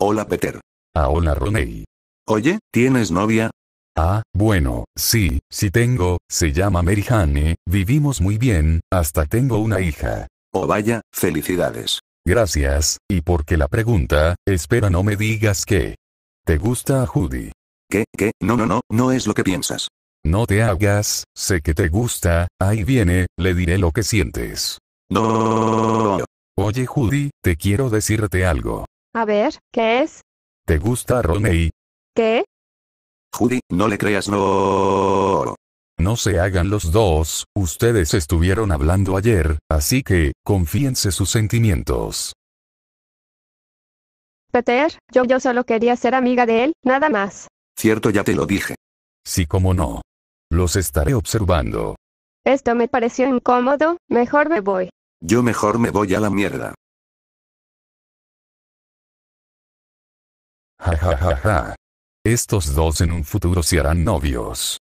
Hola Peter. Ah, hola Roney. Oye, ¿tienes novia? Ah, bueno, sí, sí tengo, se llama Mary Jane, vivimos muy bien, hasta tengo una hija. Oh vaya, felicidades. Gracias, y porque la pregunta, espera no me digas que... ¿Te gusta a Judy? ¿Qué, qué? No, no, no, no es lo que piensas. No te hagas, sé que te gusta, ahí viene, le diré lo que sientes. No. Oye Judy, te quiero decirte algo. A ver, ¿qué es? ¿Te gusta Romney? ¿Qué? Judy, no le creas no. No se hagan los dos, ustedes estuvieron hablando ayer, así que, confíense sus sentimientos. Peter, yo yo solo quería ser amiga de él, nada más. Cierto, ya te lo dije. Sí, como no. Los estaré observando. Esto me pareció incómodo, mejor me voy. Yo mejor me voy a la mierda. Ja ja ja ja. Estos dos en un futuro se harán novios.